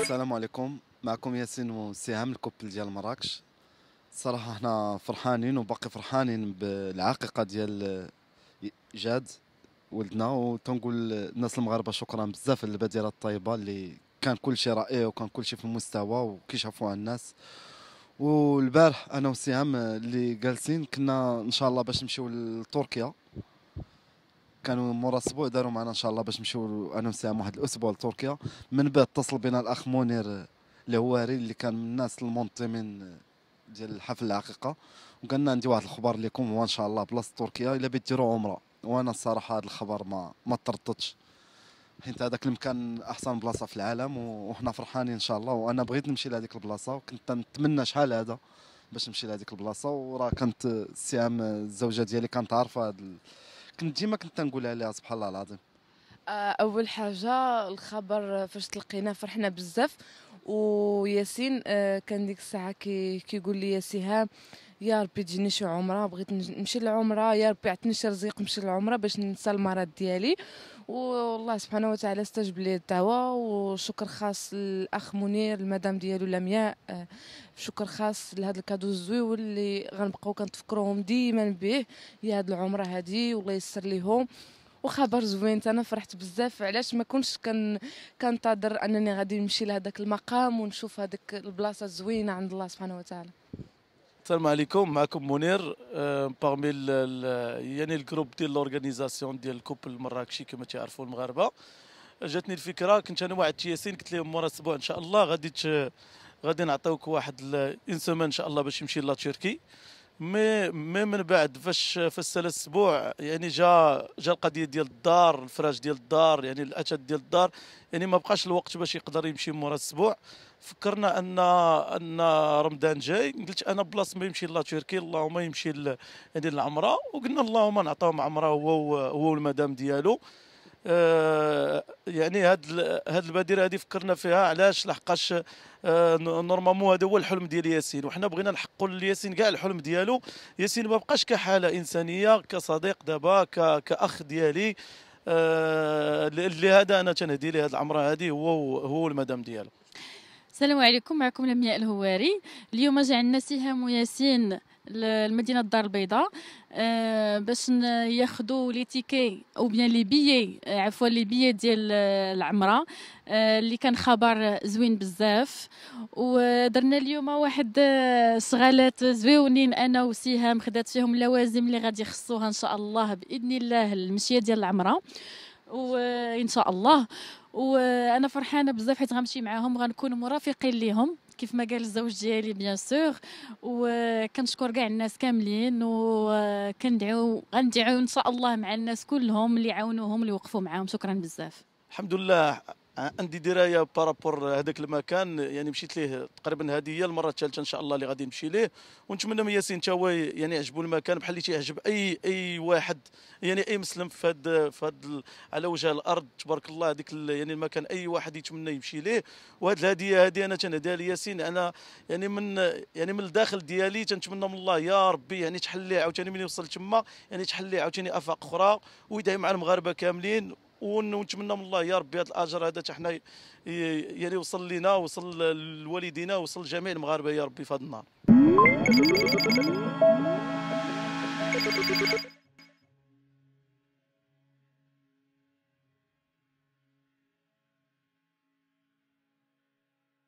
السلام عليكم معكم ياسين وسهام الكوبل ديال مراكش صراحة حنا فرحانين وباقي فرحانين بالعاققة ديال جاد ولدنا وتنقول الناس المغاربة شكرا بزاف للبديرة الطيبة اللي كان كل شيء رائع وكان كل شيء في المستوى وكيشافوها الناس والبارح انا وسهام اللي جالسين كنا ان شاء الله باش نمشيو لتركيا كانوا مورا اسبوع داروا معنا ان شاء الله باش نمشيو انا وسام واحد الاسبوع لتركيا من بعد اتصل بنا الاخ منير اللي هو اللي كان من الناس المنتمين ديال الحفل الحقيقه وقال لنا عندي واحد الخبر لكم هو ان شاء الله بلاصه تركيا الا بيت ديروا عمره وانا الصراحه هذا الخبر ما ما ترددتش حيت هذاك المكان احسن بلاصه في العالم وحنا فرحانين ان شاء الله وانا بغيت نمشي لهذيك البلاصه وكنت نتمنى شحال هذا باش نمشي لهذيك البلاصه وراه كانت السي الزوجه ديالي كانت عارفه هذا كنت ديما كنت تنقولها لها سبحان الله العظيم آه، اول حاجه الخبر فاش تلقينا فرحنا بزاف وياسين آه، كان ديك الساعه كي كيقول لي يا سهام يا ربي تجيني شي عمره بغيت نمشي للعمره يا ربي عطيني شي رزق نمشي للعمره باش ننسى المرض ديالي والله سبحانه وتعالى استجب لي الدعوه وشكر خاص للاخ منير المدام ديالو لمياء آه، شكر خاص لهذا الكادو الزويول اللي غنبقاو كنتفكروهم ديما به يا هاد العمره هادي والله يسر ليهم وخبر زوين انا فرحت بزاف علاش ما كنتش كان كنتظر انني غادي نمشي لهذاك المقام ونشوف هذيك البلاصه الزوينه عند الله سبحانه وتعالى السلام عليكم معكم منير باغمي آه، يعني الجروب ديال لورغانيزاسيون ديال الكوب المراكشي كما تعرفوا المغاربه جاتني الفكره كنت انا واحد ياسين قلت لهم مورا اسبوع ان شاء الله غادي غادي نعطيوك واحد ان سومان ان شاء الله باش نمشي لاتشيركي مي مي من بعد فاش فاش سال اسبوع يعني جا جا القضيه ديال الدار الفراش ديال الدار يعني الاتات ديال الدار يعني ما بقاش الوقت باش يقدر يمشي مورا الاسبوع فكرنا ان ان رمضان جاي قلت انا بلاص ما يمشي لا تركي اللهم يمشي يعني للعمره وقلنا اللهم نعطيهم عمره هو هو والمدام ديالو آه، يعني هاد هاد البادره هادي فكرنا فيها علاش لحقاش آه، نورمالمون هذا هو الحلم ديال ياسين وحنا بغينا نحققوا لياسين كاع الحلم ديالو ياسين ما بقاش كحاله انسانيه كصديق دابا كاخ ديالي آه، لهذا انا تنهدي ليه هاد العمره هادي هو هو المدام ديالو السلام عليكم معكم لمياء الهواري اليوم جا عندنا سهام وياسين لمدينه الدار البيضاء أه باش ياخذوا لي تيكي او بيان لي بيي آه، عفوا لي بيي ديال العمره أه اللي كان خبر زوين بزاف ودرنا اليوم واحد آه، شغالات زويونين انا وسهام خدات فيهم اللوازم اللي غادي يخصوها ان شاء الله باذن الله المشيه ديال العمره وان شاء الله وانا فرحانه بزاف حيت غنمشي معاهم غنكون مرافقين ليهم كيف ما قال الزوج ديالي بيان سور وكنشكر كاع الناس كاملين وكندعو غندعو ان شاء الله مع الناس كلهم اللي عاونوهم اللي وقفوا معاهم شكرا بزاف الحمد لله آه، عندي درايه بارابور هذاك المكان يعني مشيت ليه تقريبا هذه هي المره الثالثه ان شاء الله اللي غادي نمشي ليه ونتمنى من ياسين حتى هو يعني يعجبو المكان بحال اللي تيعجب اي اي واحد يعني اي مسلم في هذا في هذا على وجه الارض تبارك الله هذيك يعني المكان اي واحد يتمنى يمشي ليه وهذه الهديه هذه انا تنهديها لياسين انا يعني من يعني من الداخل ديالي تنتمنى من الله يا ربي يعني تحل ليه عاوتاني ملي وصلت تما يعني تحل ليه عاوتاني افاق اخرى ويدعي مع المغاربه كاملين ونتمنى من الله يا ربي هذا الاجر هذا حتى حنا يعني وصل لينا وصل لوالدينا وصل لجميع المغاربه يا ربي في هذا النهار